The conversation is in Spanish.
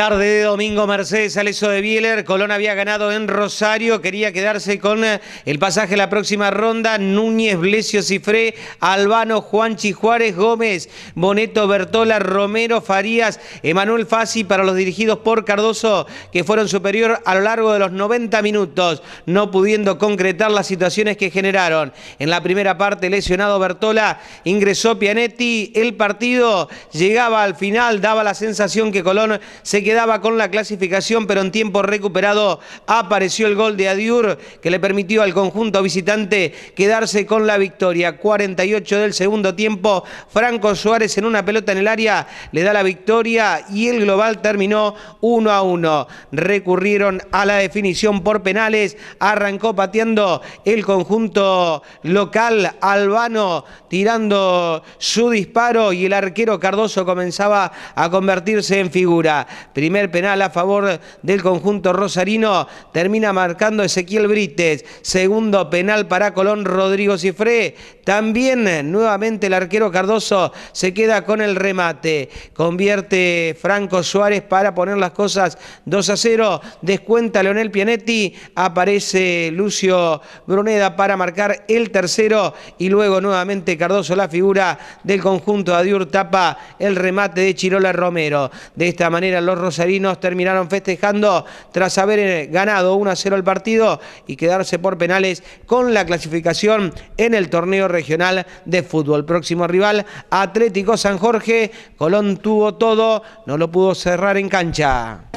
Tarde de domingo, Mercedes Aleso de Bieler. Colón había ganado en Rosario. Quería quedarse con eh, el pasaje a la próxima ronda. Núñez, Blesio, Cifré, Albano, Juanchi, Juárez, Gómez, Boneto, Bertola, Romero, Farías, Emanuel Fassi para los dirigidos por Cardoso, que fueron superior a lo largo de los 90 minutos, no pudiendo concretar las situaciones que generaron. En la primera parte, lesionado Bertola, ingresó Pianetti. El partido llegaba al final, daba la sensación que Colón se quedó quedaba con la clasificación, pero en tiempo recuperado apareció el gol de Adiur que le permitió al conjunto visitante quedarse con la victoria. 48 del segundo tiempo, Franco Suárez en una pelota en el área le da la victoria y el global terminó 1 a 1. Recurrieron a la definición por penales, arrancó pateando el conjunto local albano tirando su disparo y el arquero Cardoso comenzaba a convertirse en figura. Primer penal a favor del conjunto rosarino. Termina marcando Ezequiel Brites. Segundo penal para Colón Rodrigo Cifré. También eh, nuevamente el arquero Cardoso se queda con el remate. Convierte Franco Suárez para poner las cosas 2 a 0. Descuenta Leonel Pianetti. Aparece Lucio Bruneda para marcar el tercero. Y luego nuevamente Cardoso la figura del conjunto de Adiur tapa el remate de Chirola Romero. De esta manera los rosarinos terminaron festejando tras haber eh, ganado 1 a 0 el partido y quedarse por penales con la clasificación en el torneo regional regional de fútbol. Próximo rival, Atlético San Jorge. Colón tuvo todo, no lo pudo cerrar en cancha.